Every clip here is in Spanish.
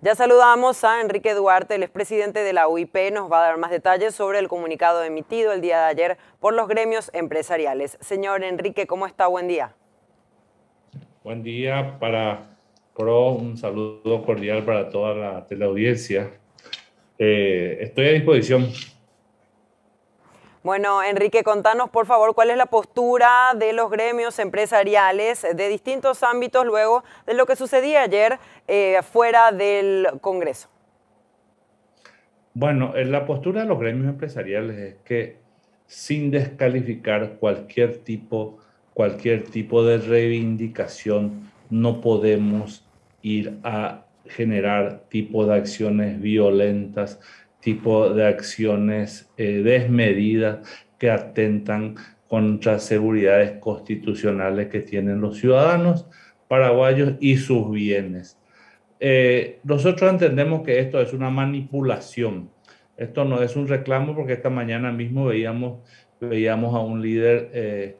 Ya saludamos a Enrique Duarte, el expresidente de la UIP, nos va a dar más detalles sobre el comunicado emitido el día de ayer por los gremios empresariales. Señor Enrique, ¿cómo está? Buen día. Buen día para PRO, un saludo cordial para toda la teleaudiencia. Eh, estoy a disposición bueno, Enrique, contanos por favor cuál es la postura de los gremios empresariales de distintos ámbitos luego de lo que sucedía ayer eh, fuera del Congreso. Bueno, eh, la postura de los gremios empresariales es que sin descalificar cualquier tipo, cualquier tipo de reivindicación, no podemos ir a generar tipo de acciones violentas tipo de acciones eh, desmedidas que atentan contra seguridades constitucionales que tienen los ciudadanos paraguayos y sus bienes. Eh, nosotros entendemos que esto es una manipulación. Esto no es un reclamo porque esta mañana mismo veíamos, veíamos a un líder eh,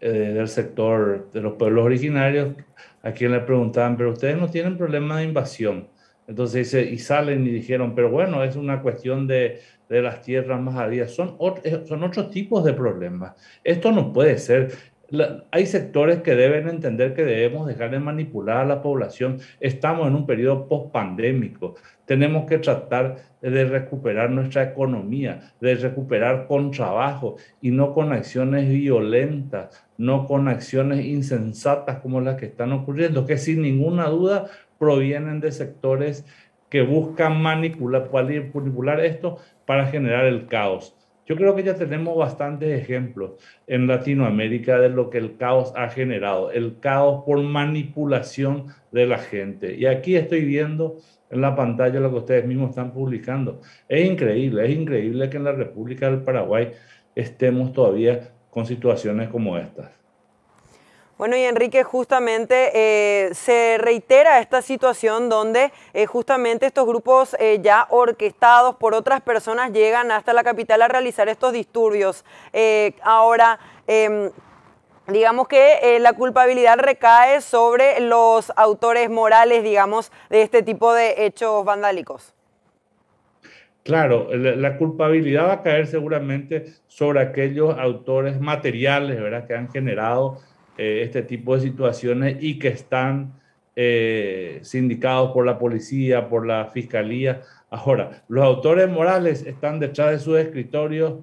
del sector de los pueblos originarios a quien le preguntaban, pero ustedes no tienen problema de invasión. Entonces y salen y dijeron, pero bueno, es una cuestión de, las tierras más áridas. Son, eh, son otros tipos de problemas. Esto no puede ser. hay sectores que deben entender que debemos dejar de manipular a la población. Estamos en un periodo post-pandémico. Tenemos que tratar de recuperar nuestra economía, de recuperar con trabajo y no con acciones violentas, no con acciones insensatas como las que están ocurriendo, que sin ninguna duda provienen de sectores que buscan manipular, manipular esto para generar el caos. Yo creo que ya tenemos bastantes ejemplos en Latinoamérica de lo que el caos ha generado, el caos por manipulación de la gente. Y aquí estoy viendo en la pantalla lo que ustedes mismos están publicando. Es increíble, es increíble que en la República del Paraguay estemos todavía con situaciones como estas. Bueno, y Enrique, justamente eh, se reitera esta situación donde eh, justamente estos grupos eh, ya orquestados por otras personas llegan hasta la capital a realizar estos disturbios. ahora, em, digamos que la culpabilidad recae sobre los autores morales, digamos, de este tipo de hechos vandálicos. Claro, la, culpabilidad va a caer seguramente sobre aquellos autores materiales, ¿verdad?, que han generado eh, este tipo de situaciones y que están eh, sindicados por la policía, por la fiscalía. Ahora, los autores morales están detrás de sus escritorios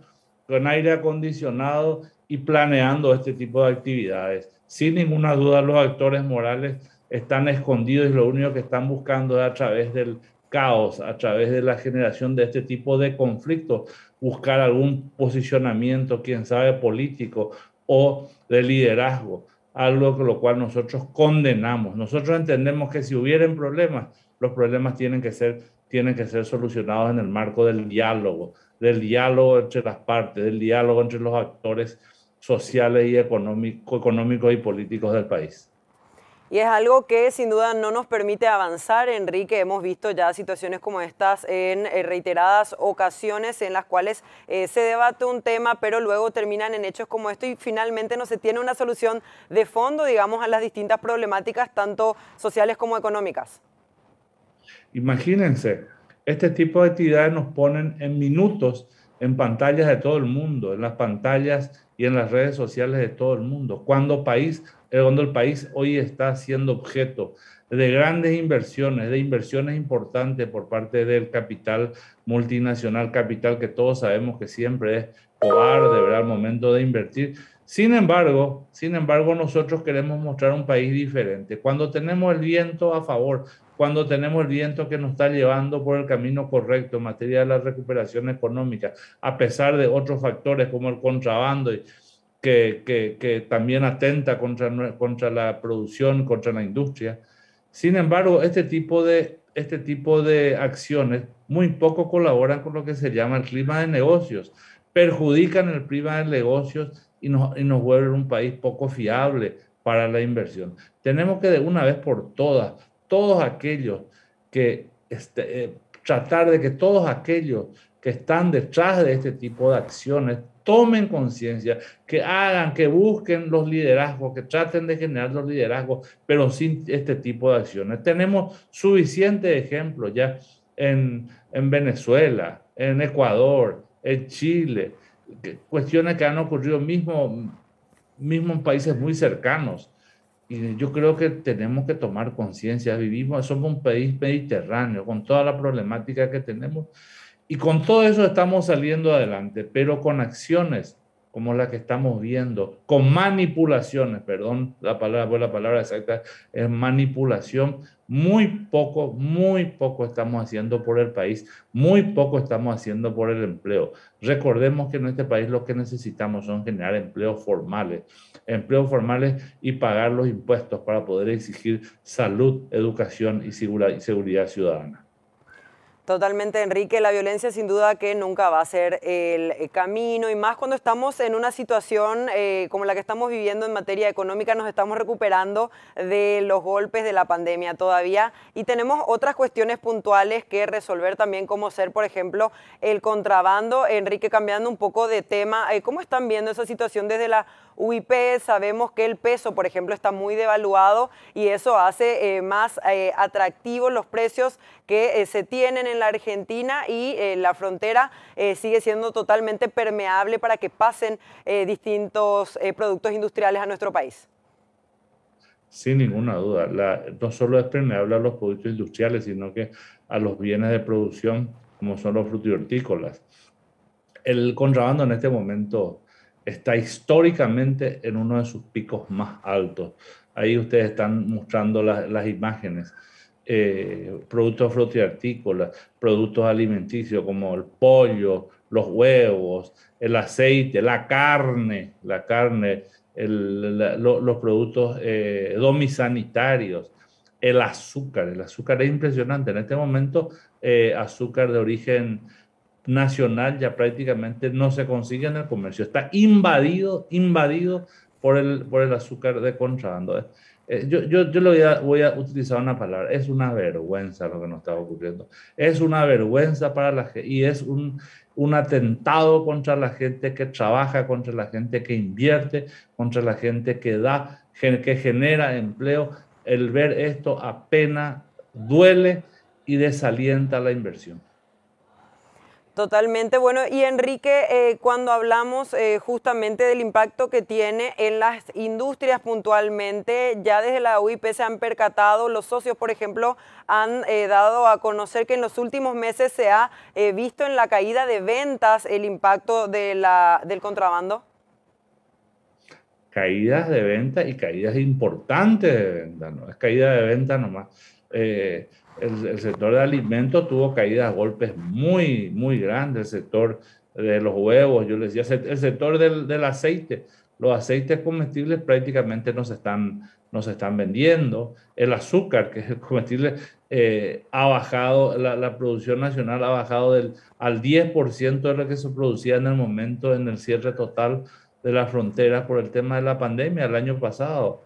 con aire acondicionado y planeando este tipo de actividades. Sin ninguna duda, los autores morales están escondidos y lo único que están buscando es a través del caos, a través de la generación de este tipo de conflictos, buscar algún posicionamiento, quién sabe, político, o de liderazgo, algo con lo cual nosotros condenamos. Nosotros entendemos que si hubieran problemas, los problemas tienen que ser, tienen que ser solucionados en el marco del diálogo, del diálogo entre las partes, del diálogo entre los actores sociales y económico, económicos y políticos del país. Y es algo que sin duda no nos permite avanzar, Enrique. Hemos visto ya situaciones como estas en eh, reiteradas ocasiones en las cuales eh, se debate un tema, pero luego terminan en hechos como esto y finalmente no se tiene una solución de fondo, digamos, a las distintas problemáticas, tanto sociales como económicas. Imagínense, este tipo de actividades nos ponen en minutos en pantallas de todo el mundo, en las pantallas y en las redes sociales de todo el mundo. Cuando, país, eh, el país hoy está siendo objeto de grandes inversiones, de inversiones importantes por parte del capital multinacional, capital que todos sabemos que siempre es cobarde, ¿verdad? Al momento de invertir. Sin embargo, sin embargo, nosotros queremos mostrar un país diferente. Cuando tenemos el viento a favor, cuando tenemos el viento que nos está llevando por el camino correcto en materia de la recuperación económica, a pesar de otros factores como el contrabando, que, que, también atenta contra, contra la producción, contra la industria. Sin embargo, este tipo de, este tipo de acciones muy poco colaboran con lo que se llama el clima de negocios, perjudican el clima de negocios y nos, y nos vuelven un país poco fiable para la inversión. Tenemos que de una vez por todas todos aquellos que este, eh, tratar de que todos aquellos que están detrás de este tipo de acciones tomen conciencia, que hagan, que busquen los liderazgos, que traten de generar los liderazgos, pero sin este tipo de acciones. Tenemos suficiente ejemplo ya en, Venezuela, en Ecuador, en Chile, cuestiones que han ocurrido mismo, mismo en países muy cercanos yo creo que tenemos que tomar conciencia. Vivimos, somos un país mediterráneo, con toda la problemática que tenemos. Y con todo eso estamos saliendo adelante, pero con acciones como la que estamos viendo, con manipulaciones, perdón, la palabra, la palabra exacta es manipulación, muy poco, muy poco estamos haciendo por el país, muy poco estamos haciendo por el empleo. Recordemos que en este país lo que necesitamos son generar empleos formales, empleos formales y pagar los impuestos para poder exigir salud, educación y seguridad ciudadana. Totalmente, Enrique, la violencia sin duda que nunca va a ser el eh, camino y más cuando estamos en una situación eh, como la que estamos viviendo en materia económica, nos estamos recuperando de los golpes de la pandemia todavía y tenemos otras cuestiones puntuales que resolver también como ser, por ejemplo, el contrabando. Enrique, cambiando un poco de tema, eh, ¿cómo están viendo esa situación desde la UIP, sabemos que el peso, por ejemplo, está muy devaluado y eso hace eh, más eh, atractivos los precios que eh, se tienen en la Argentina y la frontera sigue siendo totalmente permeable para que pasen distintos productos industriales a nuestro país. Sin ninguna duda, no solo es permeable a los productos industriales, sino que a los bienes de producción, como son los frutos hortícolas. El contrabando en este momento está históricamente en uno de sus picos más altos. Ahí ustedes están mostrando las imágenes. Eh, productos frutícolas, productos alimenticios como el pollo, los huevos, el aceite, la carne, la carne, los productos eh, domisanitarios, el azúcar. El azúcar es impresionante. En este momento, eh, azúcar de origen nacional ya prácticamente no se consigue en el comercio. Está invadido, invadido por el, por el azúcar de contrabando. ¿eh? Eh, yo, yo, lo voy a, utilizar una palabra. Es una vergüenza lo que nos está ocurriendo. Es una vergüenza para la gente y es un, un atentado contra la gente que trabaja, contra la gente que invierte, contra la gente que da, que genera empleo. El ver esto apenas duele y desalienta la inversión. Totalmente, bueno, y Enrique, eh, cuando hablamos eh, justamente del impacto que tiene en las industrias puntualmente, ya desde la UIP se han percatado, los socios, por ejemplo, han eh, dado a conocer que en los últimos meses se ha visto en la caída de ventas el impacto de la, del contrabando. Caídas de ventas y caídas importantes de ventas, no es caída de ventas nomás el, sector de alimentos tuvo caídas, golpes muy, muy grandes. El sector de los huevos, yo les decía, el sector del, aceite. Los aceites comestibles prácticamente no se están, están vendiendo. El azúcar, que es el comestible, eh, ha bajado, la, producción nacional ha bajado del, al 10% de lo que se producía en el momento, en el cierre total de las fronteras por el tema de la pandemia el año pasado.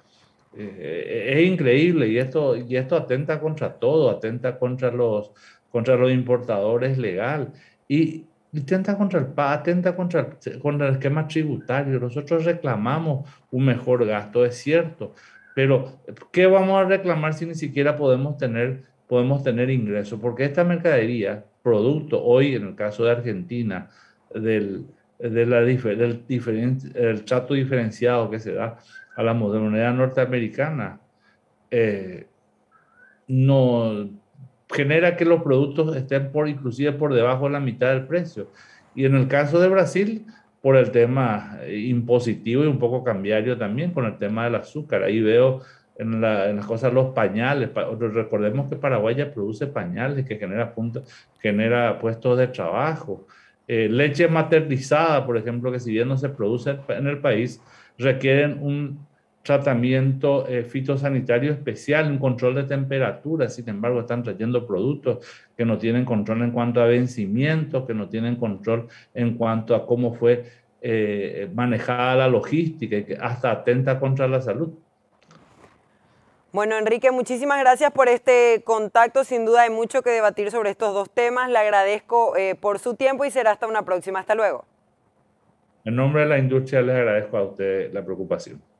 Eh, es increíble y esto, y esto atenta contra todo, atenta contra los, contra los importadores legal y atenta contra el atenta contra contra el esquema tributario. Nosotros reclamamos un mejor gasto, es cierto, pero ¿qué vamos a reclamar si ni siquiera podemos tener, podemos tener ingresos? Porque esta mercadería, producto hoy en el caso de Argentina, del, de la, del, del trato diferenciado que se da a la modernidad norteamericana, eh, no genera que los productos estén por inclusive por debajo de la mitad del precio. Y en el caso de Brasil, por el tema eh, impositivo y un poco cambiario también con el tema del azúcar. Ahí veo en, las cosas los pañales. Recordemos que Paraguay ya produce pañales que genera, punto, genera puestos de trabajo. Eh, leche maternizada, por ejemplo, que si bien no se produce en el país, requieren un tratamiento eh, fitosanitario especial, un control de temperatura, sin embargo están trayendo productos que no tienen control en cuanto a vencimiento, que no tienen control en cuanto a cómo fue eh, manejada la logística y que hasta atenta contra la salud. Bueno, Enrique, muchísimas gracias por este contacto. Sin duda hay mucho que debatir sobre estos dos temas. Le agradezco eh, por su tiempo y será hasta una próxima. Hasta luego. En nombre de la industria les agradezco a ustedes la preocupación.